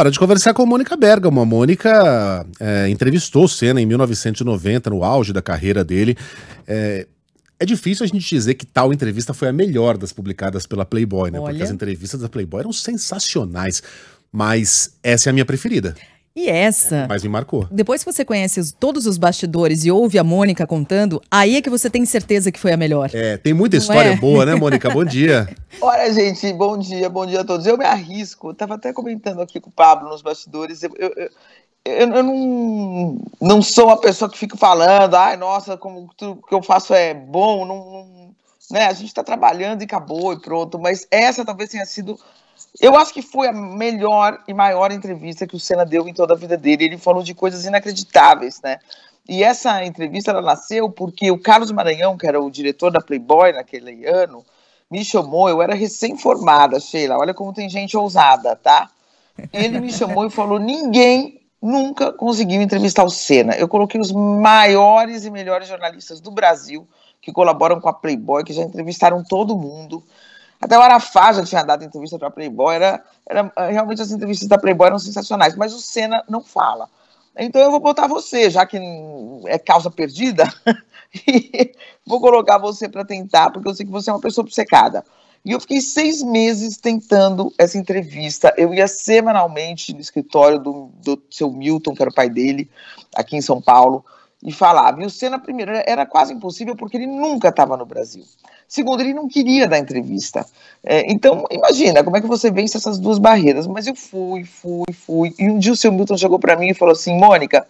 Hora de conversar com Mônica Bergamo. A Mônica é, entrevistou Senna em 1990, no auge da carreira dele. É, é, difícil a gente dizer que tal entrevista foi a melhor das publicadas pela Playboy, né? Olha. Porque as entrevistas da Playboy eram sensacionais. Mas essa é a minha preferida. E essa. Mas me marcou. Depois que você conhece todos os bastidores e ouve a Mônica contando, aí é que você tem certeza que foi a melhor. É, tem muita Não história é? boa, né, Mônica? Bom dia. Olha, gente, bom dia, bom dia a todos. Eu me arrisco, estava até comentando aqui com o Pablo nos bastidores. Eu, eu, eu... Eu, eu, não, não sou uma pessoa que fica falando, ai, nossa, como tudo que eu faço é bom, não, não né? A gente está trabalhando e acabou e pronto, mas essa talvez tenha sido eu acho que foi a melhor e maior entrevista que o Senna deu em toda a vida dele. Ele falou de coisas inacreditáveis, né? E essa entrevista ela nasceu porque o Carlos Maranhão, que era o diretor da Playboy naquele ano, me chamou. Eu era recém-formada, Sheila. Olha como tem gente ousada, tá? Ele me chamou e falou: ninguém nunca conseguiu entrevistar o Senna. Eu coloquei os maiores e melhores jornalistas do Brasil que colaboram com a Playboy, que já entrevistaram todo mundo. Até o Arafá já tinha dado entrevista para Playboy, era, era, eh, realmente as entrevistas da Playboy eram sensacionais, mas o Senna não fala. Então eu vou botar você, já que é causa perdida, vou colocar você para tentar, porque eu sei que você é uma pessoa obcecada. E eu fiquei seis meses tentando essa entrevista. Eu ia semanalmente no escritório do, do seu Milton, que era o pai dele, aqui em São Paulo e falava. E o Senna, primeiro, era quase impossível porque ele nunca estava no Brasil. Segundo, ele não queria dar entrevista. É, então, imagina como é que você vence essas duas barreiras. Mas eu fui, fui, fui. E um dia o seu Milton chegou para mim e falou assim: Mônica,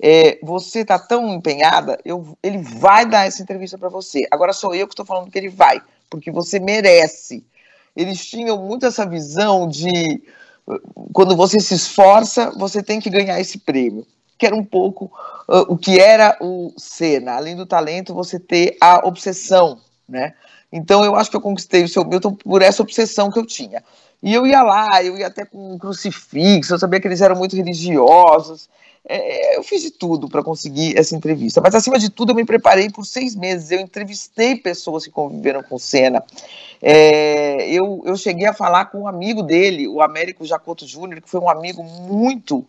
é, você está tão empenhada, eu, ele vai dar essa entrevista para você. Agora sou eu que estou falando que ele vai, porque você merece. Eles tinham muito essa visão de quando você se esforça, você tem que ganhar esse prêmio que era um pouco uh, o que era o Senna. Né? Além do talento, você ter a obsessão, né? Então eu acho que eu conquistei o seu Milton por essa obsessão que eu tinha. E eu ia lá, eu ia até com um crucifixo, eu sabia que eles eram muito religiosos. É, eu fiz de tudo para conseguir essa entrevista. Mas acima de tudo, eu me preparei por seis meses. Eu entrevistei pessoas que conviveram com o Senna. É, eu, eu cheguei a falar com um amigo dele, o Américo Jacoto Júnior, que foi um amigo muito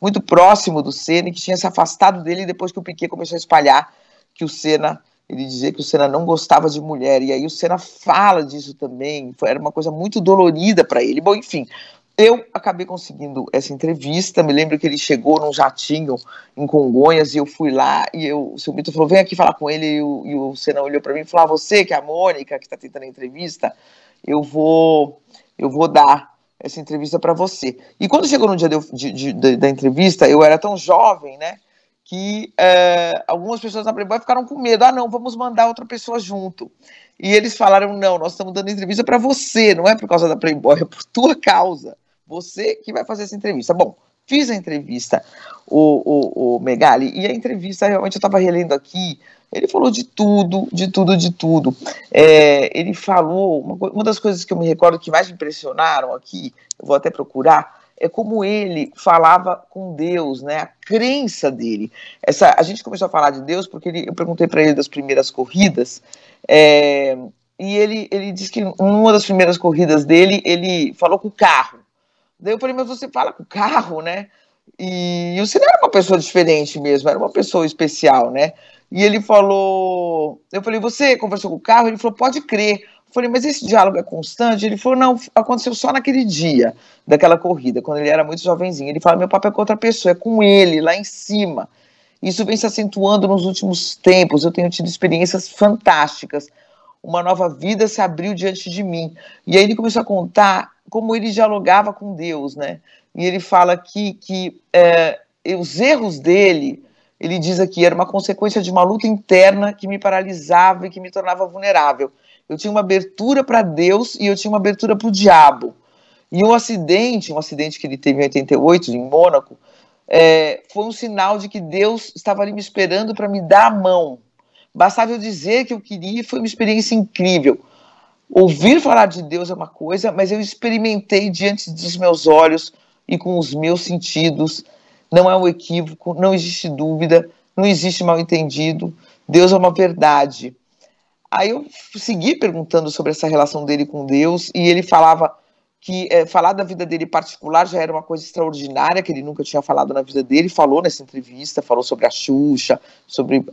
muito próximo do Senna e que tinha se afastado dele depois que o Piquet começou a espalhar que o Senna, ele dizia que o Senna não gostava de mulher. E aí o Senna fala disso também, foi, era uma coisa muito dolorida para ele. Bom, enfim, eu acabei conseguindo essa entrevista. Me lembro que ele chegou num jatinho em Congonhas e eu fui lá. E eu, o seu Mito falou: vem aqui falar com ele. E o, e o Senna olhou para mim e falou: ah, você que é a Mônica, que está tentando a entrevista, eu vou, eu vou dar essa entrevista para você. E quando chegou no dia de, de, de, da entrevista, eu era tão jovem, né? Que é, algumas pessoas na Playboy ficaram com medo. Ah, não, vamos mandar outra pessoa junto. E eles falaram: não, nós estamos dando entrevista para você, não é por causa da Playboy, é por tua causa. Você que vai fazer essa entrevista. Bom, fiz a entrevista, o, o, o Megali, e a entrevista realmente eu estava relendo aqui ele falou de tudo, de tudo, de tudo. É, ele falou, uma, uma, das coisas que eu me recordo que mais me impressionaram aqui, eu vou até procurar, é como ele falava com Deus, né? A crença dele. Essa, a gente começou a falar de Deus porque ele, eu perguntei para ele das primeiras corridas. É, e ele, ele disse que numa das primeiras corridas dele, ele falou com o carro. Daí eu falei, mas você fala com o carro, né? E o não era uma pessoa diferente mesmo, era uma pessoa especial, né? E ele falou. Eu falei, você conversou com o carro? Ele falou, pode crer. Eu falei, mas esse diálogo é constante? Ele falou, não, aconteceu só naquele dia daquela corrida, quando ele era muito jovenzinho. Ele fala, meu papel é com outra pessoa, é com ele, lá em cima. Isso vem se acentuando nos últimos tempos. Eu tenho tido experiências fantásticas. Uma nova vida se abriu diante de mim. E aí ele começou a contar como ele dialogava com Deus, né? E ele fala aqui que é, os erros dele ele diz aqui, era uma consequência de uma luta interna que me paralisava e que me tornava vulnerável. Eu tinha uma abertura para Deus e eu tinha uma abertura para o diabo. E um acidente, um acidente que ele teve em 88, em Mônaco, é, foi um sinal de que Deus estava ali me esperando para me dar a mão. Bastava eu dizer que eu queria, foi uma experiência incrível. Ouvir falar de Deus é uma coisa, mas eu experimentei diante dos meus olhos e com os meus sentidos não é um equívoco, não existe dúvida, não existe mal entendido, Deus é uma verdade. Aí eu segui perguntando sobre essa relação dele com Deus e ele falava que é, falar da vida dele particular já era uma coisa extraordinária que ele nunca tinha falado na vida dele. Falou nessa entrevista, falou sobre a Xuxa, sobre uh,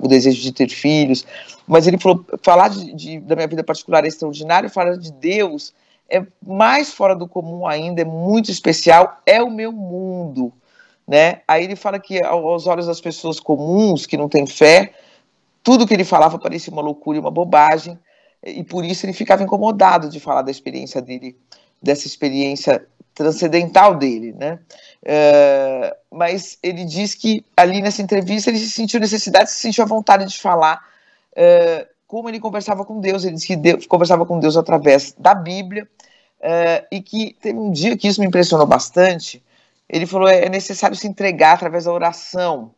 o desejo de ter filhos. Mas ele falou: falar de, de, da minha vida particular é extraordinário, falar de Deus é mais fora do comum ainda, é muito especial, é o meu mundo. Né? Aí ele fala que aos olhos das pessoas comuns que não têm fé, tudo que ele falava parecia uma loucura e uma bobagem, e por isso ele ficava incomodado de falar da experiência dele, dessa experiência transcendental dele, né? Uh, mas ele diz que ali nessa entrevista ele se sentiu necessidade, se sentiu a vontade de falar uh, como ele conversava com Deus. Ele disse que Deus, conversava com Deus através da Bíblia uh, e que teve um dia que isso me impressionou bastante. Ele falou: é, é necessário se entregar através da oração,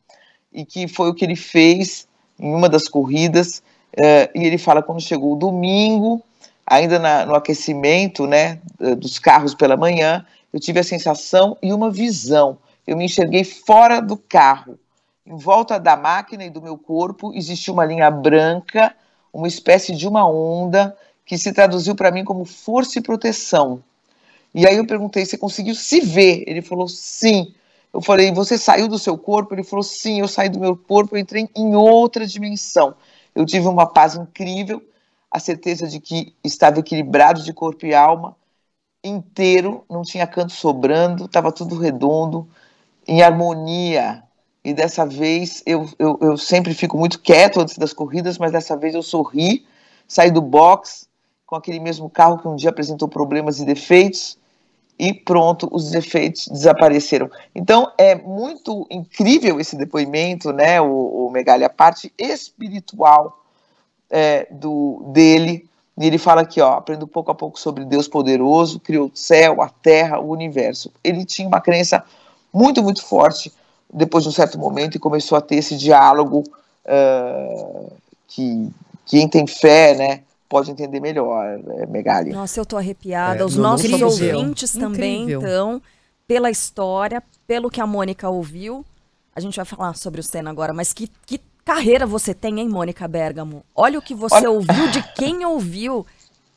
e que foi o que ele fez em uma das corridas. Uh, e ele fala: quando chegou o domingo, ainda na, no aquecimento né, eh, dos carros pela manhã, eu tive a sensação e uma visão. Eu me enxerguei fora do carro. Em volta da máquina e do meu corpo existia uma linha branca, uma espécie de uma onda, que se traduziu para mim como força e proteção. E aí eu perguntei: você conseguiu se ver? Ele falou: sim. Eu falei: você saiu do seu corpo? Ele falou: sim, eu saí do meu corpo, eu entrei em outra dimensão. Eu tive uma paz incrível, a certeza de que estava equilibrado de corpo e alma, inteiro, não tinha canto sobrando, estava tudo redondo, em harmonia. E dessa vez eu, eu, eu sempre fico muito quieto antes das corridas, mas dessa vez eu sorri, saí do box com aquele mesmo carro que um dia apresentou problemas e defeitos e pronto, os efeitos desapareceram. Então é muito incrível esse depoimento, né? O, o Megali, a parte espiritual é, do dele. E ele fala aqui, ó, aprendo pouco a pouco sobre Deus poderoso, criou o céu, a terra, o universo. Ele tinha uma crença muito, muito forte depois de um certo momento e começou a ter esse diálogo uh, que quem tem fé, né? pode entender melhor, é Megali. Nossa, eu tô arrepiada. É, Os não, nossos não ouvintes também, então, pela história, pelo que a Mônica ouviu. A gente vai falar sobre o Senna agora, mas que, que carreira você tem, hein, Mônica Bergamo? Olha o que você Olha... ouviu de quem ouviu.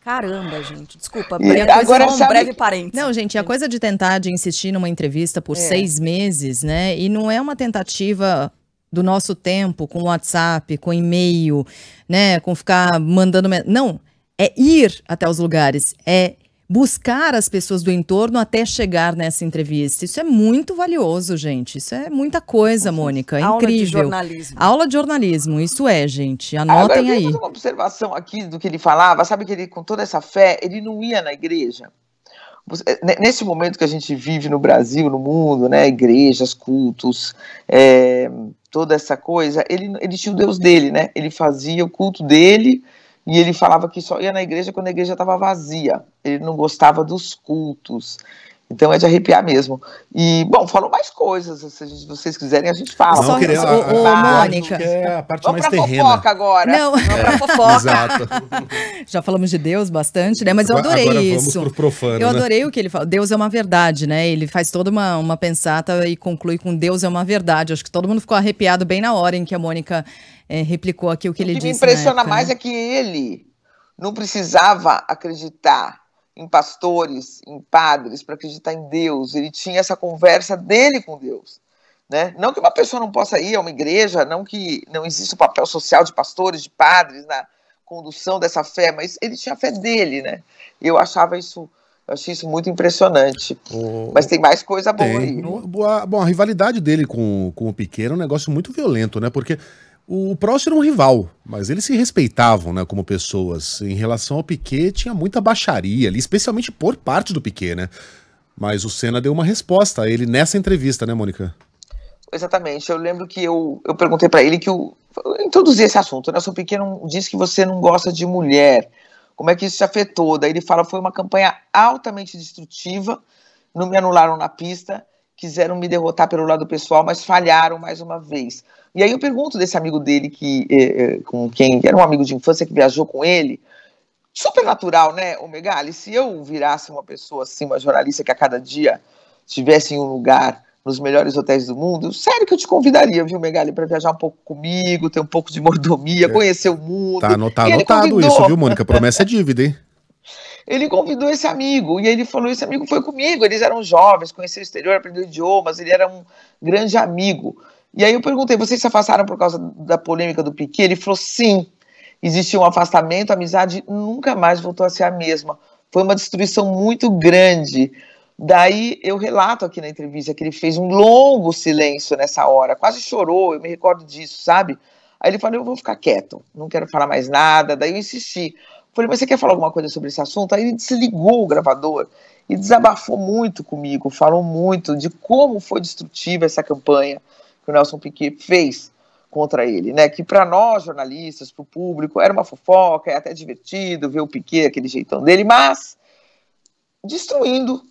Caramba, gente, desculpa. E agora é um sabe... breve parênteses. Não, gente, a coisa de tentar de insistir numa entrevista por é. seis meses, né? E não é uma tentativa do nosso tempo com WhatsApp, com e-mail, né, com ficar mandando. Não, é ir até os lugares, é buscar as pessoas do entorno até chegar nessa entrevista. Isso é muito valioso, gente. Isso é muita coisa, uhum. Mônica. É Aula incrível. Aula de jornalismo. Aula de jornalismo, isso é, gente. Anotem Agora, eu aí. uma observação aqui do que ele falava, sabe que ele com toda essa fé, ele não ia na igreja. É, nesse momento que a gente vive no Brasil, no mundo, né, igrejas, cultos, é, toda essa coisa, ele, ele tinha o Deus dele, né? Ele fazia o culto dele e ele falava que só ia na igreja quando a igreja estava vazia. Ele não gostava dos cultos. Então é de arrepiar mesmo. E, bom, falou mais coisas. Se vocês quiserem, a gente fala. Não, queria, a, o, a, Mônica. É a parte Vamos mais pra terrena. fofoca agora. Não, vamos é, pra fofoca. Exato. Já falamos de Deus bastante, né? Mas eu adorei agora, isso. Vamos pro profano, eu né? adorei né? o que ele falou. Deus é uma verdade, né? Ele faz toda uma, uma pensata e conclui com Deus é uma verdade. Acho que todo mundo ficou arrepiado bem na hora em que a Mônica é, replicou aqui o que o ele disse. O que me impressiona época, mais né? é que ele não precisava acreditar em pastores, em padres, para acreditar em Deus. Ele tinha essa conversa dele com Deus. Né? Não que uma pessoa não possa ir a uma igreja, não que não exista o papel social de pastores, de padres na condução dessa fé, mas ele tinha a fé dele, né? Eu achava isso, eu achei isso muito impressionante. Uhum. Mas tem mais coisa boa tem. aí. Bom, a rivalidade dele com, com o Piqueiro é um negócio muito violento, né? Porque o, o Prost era um rival, mas eles se respeitavam né, como pessoas. Em relação ao Piquet, tinha muita baixaria ali, especialmente por parte do Piquet, né? Mas o Senna deu uma resposta a ele nessa entrevista, né, Mônica? Exatamente. Eu lembro que eu, eu perguntei para ele que o, eu introduzi esse assunto. Né? o Piquet não, disse que você não gosta de mulher. Como é que isso te afetou? Daí ele fala: foi uma campanha altamente destrutiva, não me anularam na pista quiseram me derrotar pelo lado pessoal, mas falharam mais uma vez. E aí eu pergunto desse amigo dele, que eh, eh, com quem era um amigo de infância que viajou com ele, super natural, né, o Megali? Se eu virasse uma pessoa assim, uma jornalista que a cada dia estivesse em um lugar nos melhores hotéis do mundo, sério que eu te convidaria, viu, Megali, para viajar um pouco comigo, ter um pouco de mordomia, é. conhecer o mundo. Tá, anotado, anotado isso, viu, Mônica? Promessa é dívida, hein? Ele convidou esse amigo e ele falou: esse amigo foi comigo. Eles eram jovens, conheceram o exterior, aprendeu idiomas, ele era um grande amigo. E aí eu perguntei: vocês se afastaram por causa da polêmica do Piquet? Ele falou: sim. Existiu um afastamento, a amizade nunca mais voltou a ser a mesma. Foi uma destruição muito grande. Daí eu relato aqui na entrevista que ele fez um longo silêncio nessa hora, quase chorou, eu me recordo disso, sabe? Aí ele falou: Eu vou ficar quieto, não quero falar mais nada. Daí eu insisti. Falei, mas você quer falar alguma coisa sobre esse assunto? Aí ele desligou o gravador e desabafou muito comigo, falou muito de como foi destrutiva essa campanha que o Nelson Piquet fez contra ele, né? Que para nós jornalistas, para o público, era uma fofoca, é até divertido ver o Piquet aquele jeitão dele, mas destruindo,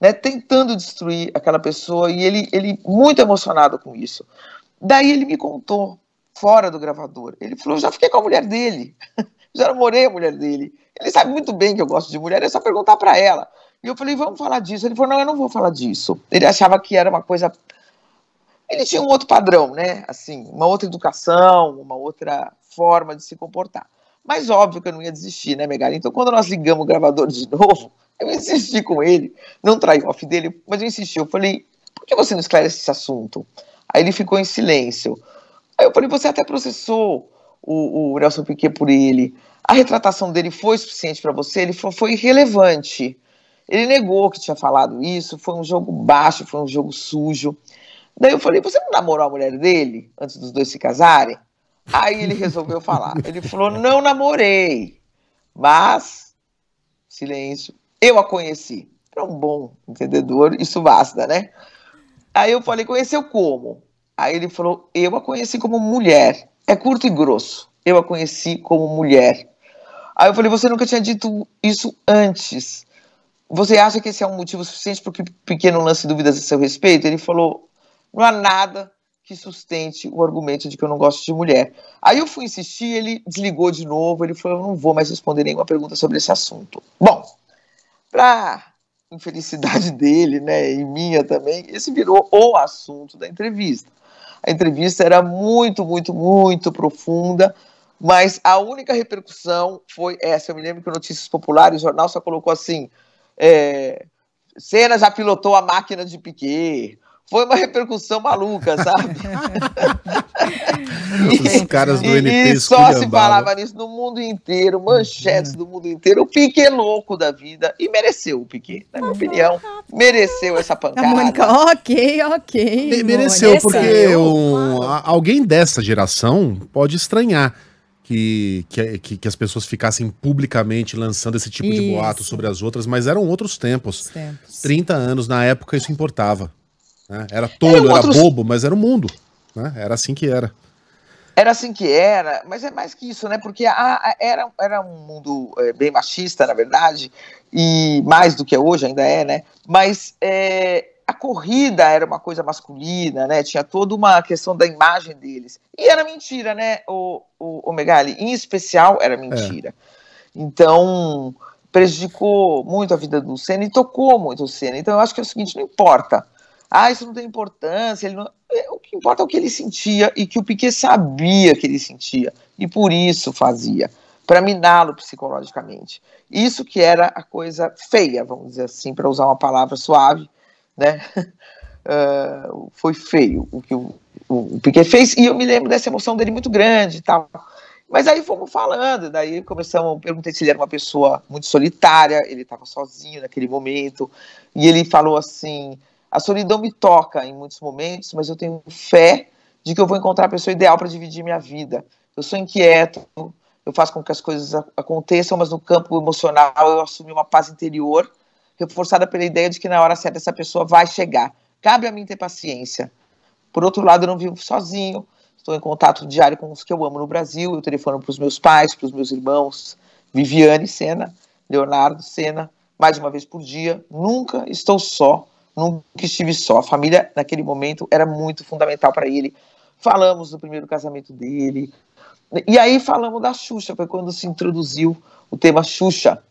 né? Tentando destruir aquela pessoa e ele, ele muito emocionado com isso. Daí ele me contou fora do gravador. Ele falou: "Já fiquei com a mulher dele". Já namorei a mulher dele. Ele sabe muito bem que eu gosto de mulher, é só perguntar para ela. E eu falei, vamos falar disso. Ele falou, não, eu não vou falar disso. Ele achava que era uma coisa. Ele tinha um outro padrão, né? Assim, uma outra educação, uma outra forma de se comportar. Mas óbvio que eu não ia desistir, né, Megara? Então, quando nós ligamos o gravador de novo, eu insisti com ele, não traí o off dele, mas eu insisti. Eu falei, por que você não esclarece esse assunto? Aí ele ficou em silêncio. Aí eu falei, você até processou o, o Nelson Piquet por ele, a retratação dele foi suficiente para você? Ele falou, foi irrelevante. Ele negou que tinha falado isso, foi um jogo baixo, foi um jogo sujo. Daí eu falei, você não namorou a mulher dele antes dos dois se casarem? Aí ele resolveu falar. Ele falou, não namorei, mas, silêncio, eu a conheci. Era um bom entendedor, isso basta, né? Aí eu falei, conheceu como? Aí ele falou, eu a conheci como mulher é curto e grosso. Eu a conheci como mulher. Aí eu falei, você nunca tinha dito isso antes. Você acha que esse é um motivo suficiente para que pequeno lance dúvidas a seu respeito? Ele falou, não há nada que sustente o argumento de que eu não gosto de mulher. Aí eu fui insistir, ele desligou de novo, ele falou, eu não vou mais responder nenhuma pergunta sobre esse assunto. Bom, para infelicidade dele, né, e minha também, esse virou o assunto da entrevista. A entrevista era muito, muito, muito profunda, mas a única repercussão foi essa. Eu me lembro que o Notícias Populares, o jornal só colocou assim: é, Senna já pilotou a máquina de Piquet. Foi uma repercussão maluca, sabe? Os caras do NP e, só se falava nisso no mundo inteiro, manchetes do mundo inteiro. O Piquet é louco da vida e mereceu o Piquet, na minha tá opinião. Tá mereceu essa tá pancada. A então, Mônica, ok, ok. mereceu, mereceu, porque é um, alguém dessa geração pode estranhar. Que, que, que, as pessoas ficassem publicamente lançando esse tipo isso. de boato sobre as outras, mas eram outros tempos. tempos. 30 anos, na época, isso importava. Né? Era tolo, era, outros... era bobo, mas era o mundo né? Era assim que era. Era assim que era, mas é mais que isso, né? Porque a, a, era, era um mundo é, bem machista, na verdade, e mais do que é hoje ainda é, né? Mas é, a corrida era uma coisa masculina, né? Tinha toda uma questão da imagem deles. E era mentira, né, o, o, o Megali? Em especial, era é. mentira. Então, prejudicou muito a vida do Senna e tocou muito o Senna. Então, eu acho que é o seguinte: não importa ah, isso não tem importância. Não... É, o que importa é o que ele sentia e que o Piquet sabia que ele sentia e por isso fazia, para miná-lo psicologicamente. Isso que era a coisa feia, vamos dizer assim, para usar uma palavra suave, né? Uh, foi feio o que o, o, Piquet fez e eu me lembro dessa emoção dele muito grande tal. Mas aí fomos falando, daí começamos, a perguntei se ele era uma pessoa muito solitária, ele estava sozinho naquele momento, e ele falou assim, a solidão me toca em muitos momentos, mas eu tenho fé de que eu vou encontrar a pessoa ideal para dividir minha vida. Eu sou inquieto, eu faço com que as coisas aconteçam, mas no campo emocional eu assumi uma paz interior, reforçada pela ideia de que na hora certa essa pessoa vai chegar. Cabe a mim ter paciência. Por outro lado, eu não vivo sozinho, estou em contato diário com os que eu amo no Brasil, eu telefono para os meus pais, para os meus irmãos, Viviane Sena, Leonardo Sena, mais de uma vez por dia. Nunca estou só nunca estive só. A família, naquele momento, era muito fundamental para ele. Falamos do primeiro casamento dele. E aí falamos da Xuxa, foi quando se introduziu o tema Xuxa,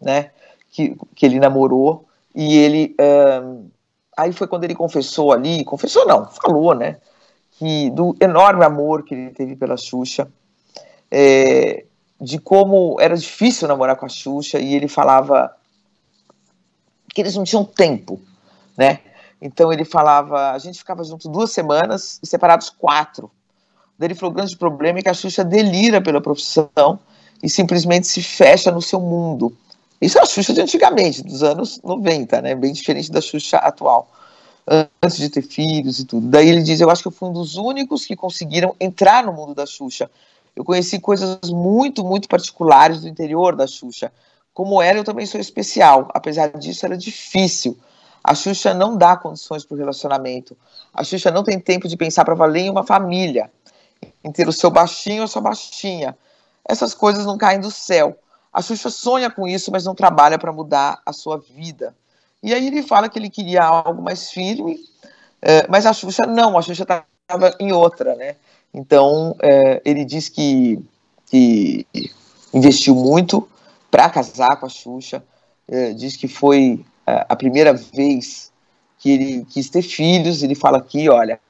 né? Que, que ele namorou. E ele. aí foi quando ele confessou ali, confessou não, falou, né? Que do enorme amor que ele teve pela Xuxa. É, de como era difícil namorar com a Xuxa e ele falava porque eles não tinham tempo, né? Então ele falava, a gente ficava junto duas semanas e separados quatro. Daí ele falou: o grande problema é que a Xuxa delira pela profissão e simplesmente se fecha no seu mundo. Isso é a Xuxa de antigamente, dos anos 90, né? Bem diferente da Xuxa atual, antes de ter filhos e tudo. Daí ele diz: Eu acho que eu fui um dos únicos que conseguiram entrar no mundo da Xuxa. Eu conheci coisas muito, muito particulares do interior da Xuxa. Como ela, eu também sou especial. Apesar disso, era difícil. A Xuxa não dá condições para o relacionamento. A Xuxa não tem tempo de pensar para valer em uma família, em ter o seu baixinho ou a sua baixinha. Essas coisas não caem do céu. A Xuxa sonha com isso, mas não trabalha para mudar a sua vida. E aí ele fala que ele queria algo mais firme, é, mas a Xuxa não, a Xuxa estava em outra, né? Então é, ele diz que, que investiu muito para casar com a Xuxa. É, diz que foi é, a primeira vez que ele quis ter filhos. Ele fala aqui: olha,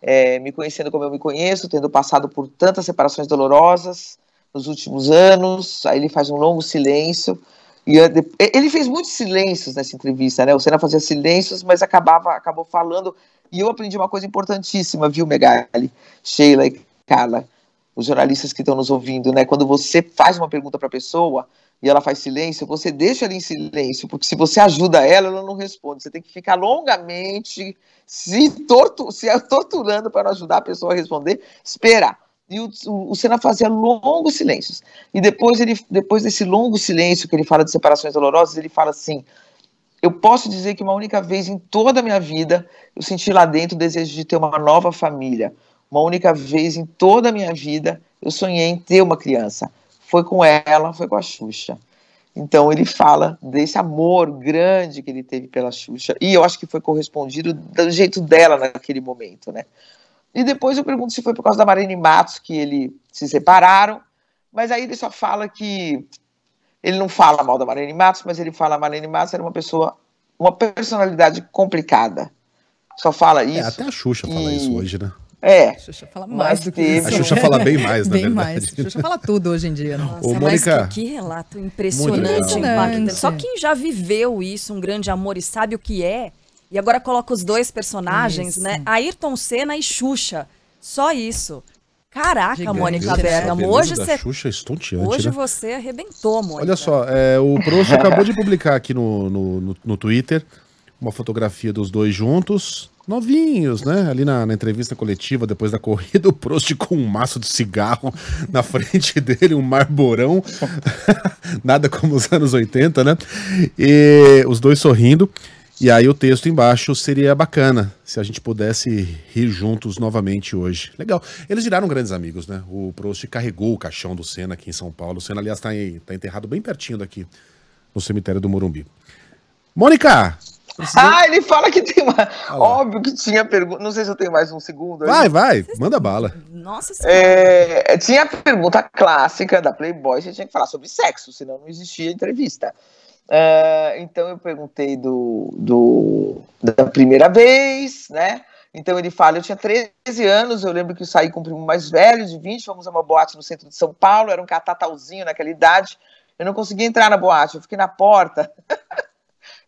é, me conhecendo como eu me conheço, tendo passado por tantas separações dolorosas nos últimos anos. Aí ele faz um longo silêncio. E é é, ele fez muitos silêncios nessa entrevista, né? O Senna fazia silêncios, mas acabava, acabou falando. E eu aprendi uma coisa importantíssima, viu, Megali, Sheila e Carla, os jornalistas que estão nos ouvindo, né? Quando você faz uma pergunta para a pessoa, e ela faz silêncio, você deixa ela em silêncio, porque se você ajuda ela, ela não responde. Você tem que ficar longamente se, tortu se torturando para ajudar a pessoa a responder, esperar. E o, o, o Senna fazia longos silêncios. E depois, ele, depois desse longo silêncio que ele fala de separações dolorosas, ele fala assim: Eu posso dizer que uma única vez em toda a minha vida eu senti lá dentro o desejo de ter uma nova família. Uma única vez em toda a minha vida eu sonhei em ter uma criança foi com ela, foi com a Xuxa. Então ele fala desse amor grande que ele teve pela Xuxa, e eu acho que foi correspondido do jeito dela naquele momento, né? E depois eu pergunto se foi por causa da Marina Matos que eles se separaram, mas aí ele só fala que ele não fala mal da Marlene Matos, mas ele fala que a Marlene Matos era uma pessoa, uma personalidade complicada. Só fala é, isso. É, até a Xuxa e... fala isso hoje, né? É. A Xuxa fala mais do que teve. isso. A Xuxa né? fala bem mais, na bem verdade. mais. A Xuxa fala tudo hoje em dia. Né? Nossa, Ô, Mônica, que, que, relato impressionante, Só quem já viveu isso, um grande amor, e sabe o que é, e agora coloca os dois personagens, isso. né? Ayrton Senna e Xuxa. Só isso. Caraca, Mônica Bergamo. Hoje você. Xuxa é estonteante. Hoje né? você arrebentou, Mônica. Olha só, é, o Proso acabou de publicar aqui no, no, no, no Twitter uma fotografia dos dois juntos, novinhos, né? Ali na, na, entrevista coletiva, depois da corrida, o Prost com um maço de cigarro na frente dele, um marborão. Nada como os anos 80, né? E os dois sorrindo. E aí o texto embaixo seria bacana se a gente pudesse rir juntos novamente hoje. Legal. Eles viraram grandes amigos, né? O Prost carregou o caixão do Senna aqui em São Paulo. O Senna, aliás, está tá enterrado bem pertinho daqui, no cemitério do Morumbi. Mônica, ah, ele fala que tem uma ah, Óbvio que tinha pergunta. Não sei se eu tenho mais um segundo. Aí. Vai, vai, manda bala. Nossa é, senhora. É, tinha a pergunta clássica da Playboy: você tinha que falar sobre sexo, senão não existia entrevista. Uh, então eu perguntei do, do, da primeira vez, né? Então ele fala: Eu tinha 13 anos, eu lembro que eu saí com um primo mais velho, de 20, fomos a uma boate no centro de São Paulo, era um catatauzinho naquela idade. Eu não conseguia entrar na boate, eu fiquei na porta.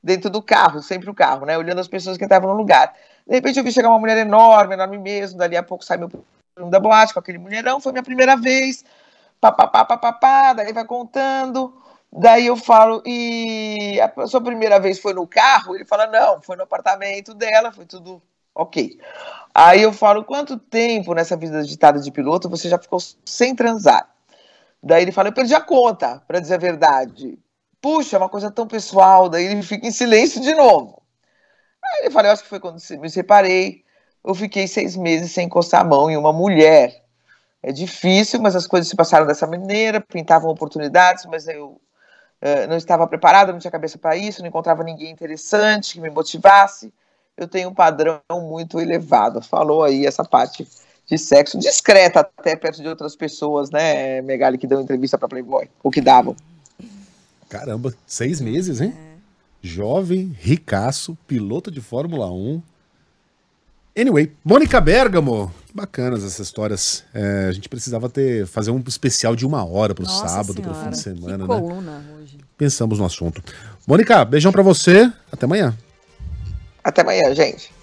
dentro do carro, sempre o carro, né? Olhando as pessoas que estavam no lugar. De repente eu vi chegar uma mulher enorme, enorme mesmo, dali a pouco sai meu primo da boate com aquele mulherão, foi minha primeira vez, papapá, papapá, daí vai contando. Daí eu falo, e a sua primeira vez foi no carro? Ele fala, não, foi no apartamento dela, foi tudo ok. Aí eu falo, quanto tempo nessa vida agitada de piloto você já ficou sem transar? Daí ele fala, eu perdi a conta, para dizer a verdade puxa, é uma coisa tão pessoal, daí ele fica em silêncio de novo. Aí ele fala, eu acho que foi quando me separei, eu fiquei seis meses sem encostar a mão em uma mulher. É difícil, mas as coisas se passaram dessa maneira, pintavam oportunidades, mas eu uh, não estava preparada, não tinha cabeça para isso, não encontrava ninguém interessante que me motivasse. Eu tenho um padrão muito elevado. Falou aí essa parte de sexo discreta, até perto de outras pessoas, né, Megali, que dão entrevista para Playboy, ou que davam. Caramba, seis é. meses, hein? É. Jovem, ricaço, piloto de Fórmula 1. Anyway, Mônica Bergamo. Que bacanas essas histórias. É, a gente precisava ter fazer um especial de uma hora para o sábado, para o fim de semana, que né? coluna né? Hoje. Pensamos no assunto. Mônica, beijão para você. Até amanhã. Até amanhã, gente.